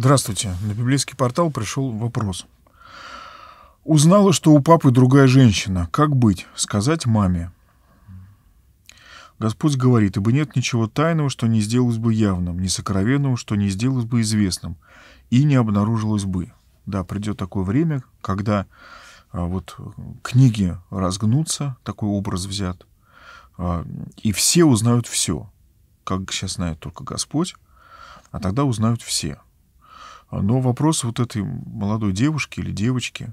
Здравствуйте. На библейский портал пришел вопрос. Узнала, что у папы другая женщина. Как быть? Сказать маме. Господь говорит, ибо нет ничего тайного, что не сделалось бы явным, не сокровенного, что не сделалось бы известным, и не обнаружилось бы. Да, придет такое время, когда а, вот книги разгнутся, такой образ взят, а, и все узнают все, как сейчас знает только Господь, а тогда узнают все – но вопрос вот этой молодой девушки или девочки,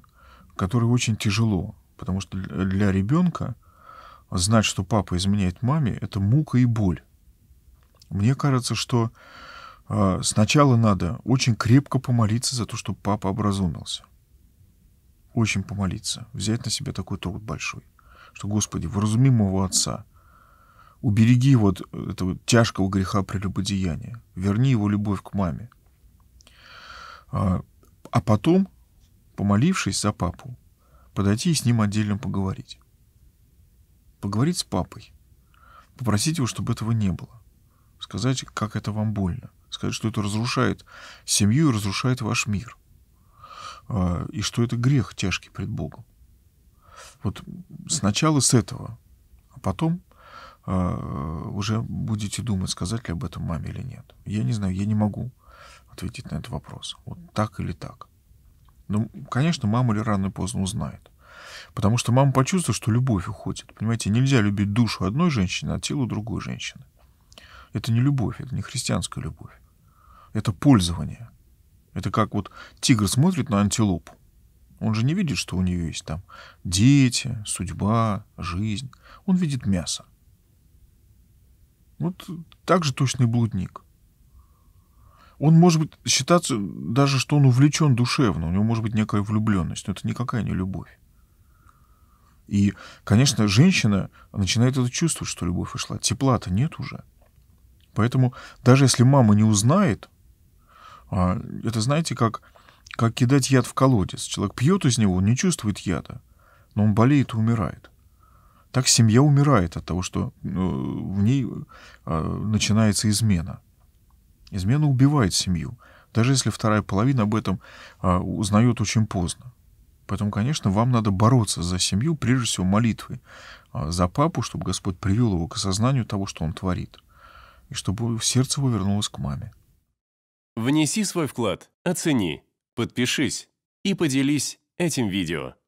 которой очень тяжело, потому что для ребенка знать, что папа изменяет маме, это мука и боль. Мне кажется, что а, сначала надо очень крепко помолиться за то, чтобы папа образумился. Очень помолиться, взять на себя такой труд большой, что, Господи, вразуми моего отца, убереги его от этого тяжкого греха прелюбодеяния, верни его любовь к маме, а, а потом, помолившись за папу, подойти и с ним отдельно поговорить. Поговорить с папой. Попросить его, чтобы этого не было. Сказать, как это вам больно. Сказать, что это разрушает семью и разрушает ваш мир. А, и что это грех тяжкий пред Богом. Вот сначала с этого, а потом а, уже будете думать, сказать ли об этом маме или нет. Я не знаю, я не могу ответить на этот вопрос. Вот так или так. Ну, конечно, мама ли рано или поздно узнает. Потому что мама почувствует, что любовь уходит. Понимаете, нельзя любить душу одной женщины, а тело другой женщины. Это не любовь, это не христианская любовь. Это пользование. Это как вот тигр смотрит на антилопу. Он же не видит, что у нее есть там дети, судьба, жизнь. Он видит мясо. Вот так же точный блудник он может быть считаться даже, что он увлечен душевно, у него может быть некая влюбленность, но это никакая не любовь. И, конечно, женщина начинает это чувствовать, что любовь ушла. Тепла-то нет уже. Поэтому даже если мама не узнает, а, это, знаете, как, как кидать яд в колодец. Человек пьет из него, не чувствует яда, но он болеет и умирает. Так семья умирает от того, что э, в ней а, начинается измена. Измена убивает семью, даже если вторая половина об этом а, узнает очень поздно. Поэтому, конечно, вам надо бороться за семью, прежде всего молитвой, а, за папу, чтобы Господь привел его к осознанию того, что он творит, и чтобы сердце его вернулось к маме. Внеси свой вклад, оцени, подпишись и поделись этим видео.